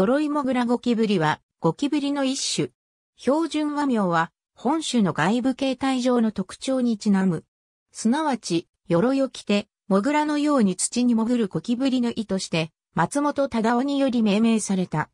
鎧モグラゴキブリは、ゴキブリの一種。標準和名は、本種の外部形態上の特徴にちなむ。すなわち、鎧を着て、モグラのように土に潜るゴキブリの意として、松本忠夫により命名された。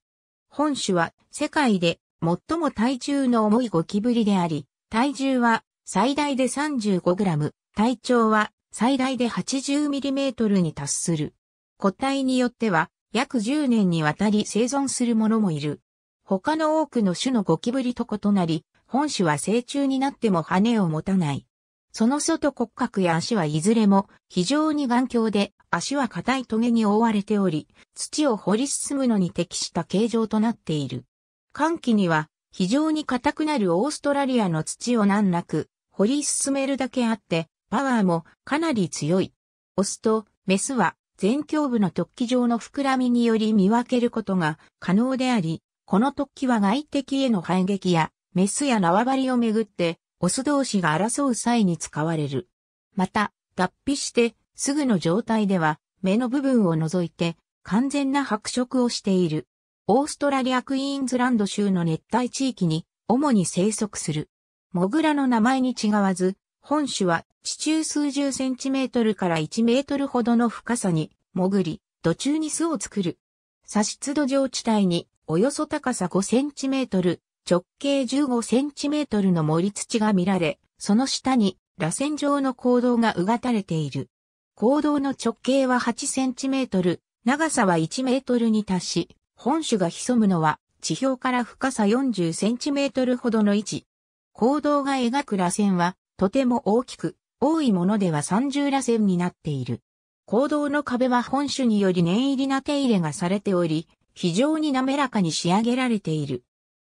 本種は、世界で、最も体重の重いゴキブリであり、体重は、最大で 35g、体長は、最大で 80mm に達する。個体によっては、約10年にわたり生存するももいる。他の多くの種のゴキブリと異なり、本種は成虫になっても羽を持たない。その外骨格や足はいずれも非常に頑強で、足は硬いトゲに覆われており、土を掘り進むのに適した形状となっている。寒気には非常に硬くなるオーストラリアの土を難なく掘り進めるだけあって、パワーもかなり強い。オスとメスは前胸部の突起状の膨らみにより見分けることが可能であり、この突起は外敵への反撃や、メスや縄張りをめぐって、オス同士が争う際に使われる。また、脱皮して、すぐの状態では、目の部分を除いて、完全な白色をしている。オーストラリアクイーンズランド州の熱帯地域に、主に生息する。モグラの名前に違わず、本種は地中数十センチメートルから1メートルほどの深さに潜り、土中に巣を作る。砂質土壌地帯におよそ高さ5センチメートル、直径15センチメートルの盛り土が見られ、その下に螺旋状の坑道がうがたれている。坑道の直径は8センチメートル、長さは1メートルに達し、本種が潜むのは地表から深さ40センチメートルほどの位置。坑道が描く螺旋はとても大きく、多いものでは30螺旋になっている。坑道の壁は本種により念入りな手入れがされており、非常に滑らかに仕上げられている。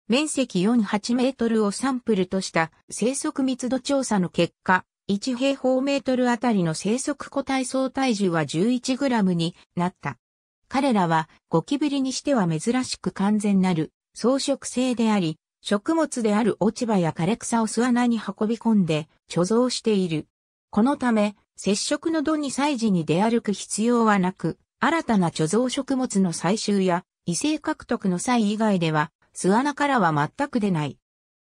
面積48メートルをサンプルとした生息密度調査の結果、1平方メートルあたりの生息個体総体重は11グラムになった。彼らはゴキブリにしては珍しく完全なる装飾性であり、食物である落ち葉や枯れ草を巣穴に運び込んで貯蔵している。このため、接触の度に祭事に出歩く必要はなく、新たな貯蔵食物の採集や異性獲得の際以外では、巣穴からは全く出ない。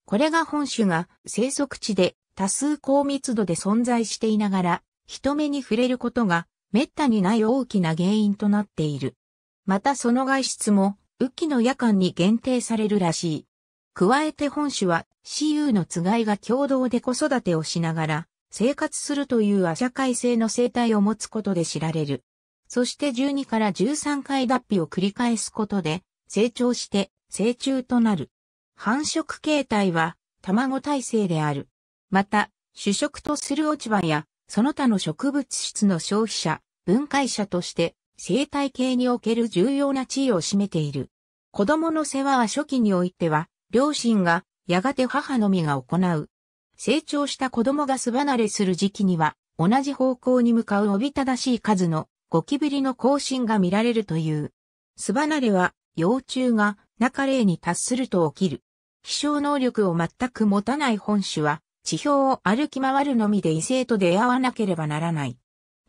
これが本種が生息地で多数高密度で存在していながら、人目に触れることが滅多にない大きな原因となっている。またその外出も、雨季の夜間に限定されるらしい。加えて本種は、私有のつがいが共同で子育てをしながら、生活するというア社会性の生態を持つことで知られる。そして12から13回脱皮を繰り返すことで、成長して成虫となる。繁殖形態は卵体制である。また、主食とする落ち葉や、その他の植物質の消費者、分解者として、生態系における重要な地位を占めている。子供の世話は初期においては、両親がやがて母のみが行う。成長した子供が素離れする時期には、同じ方向に向かうおびただしい数のゴキブリの行進が見られるという。素離れは、幼虫が中霊に達すると起きる。飛翔能力を全く持たない本種は、地表を歩き回るのみで異性と出会わなければならない。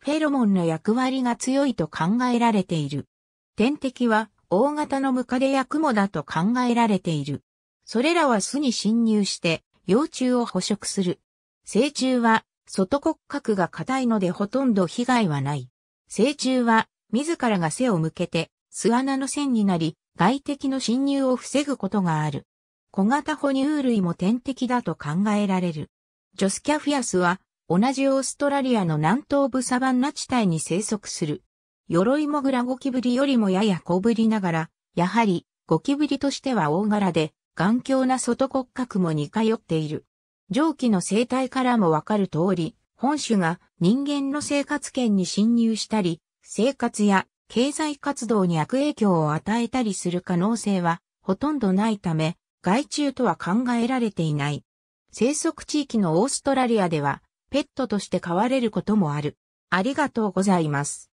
フェロモンの役割が強いと考えられている。天敵は、大型のムカデやクモだと考えられている。それらは巣に侵入して、幼虫を捕食する。成虫は、外骨格が硬いのでほとんど被害はない。成虫は、自らが背を向けて、巣穴の線になり、外敵の侵入を防ぐことがある。小型哺乳類も天敵だと考えられる。ジョスキャフィアスは、同じオーストラリアの南東部サバンナ地帯に生息する。鎧もグラゴキブリよりもやや小ぶりながら、やはりゴキブリとしては大柄で、頑強な外骨格も似通っている。上記の生態からもわかる通り、本種が人間の生活圏に侵入したり、生活や経済活動に悪影響を与えたりする可能性はほとんどないため、害虫とは考えられていない。生息地域のオーストラリアでは、ペットとして飼われることもある。ありがとうございます。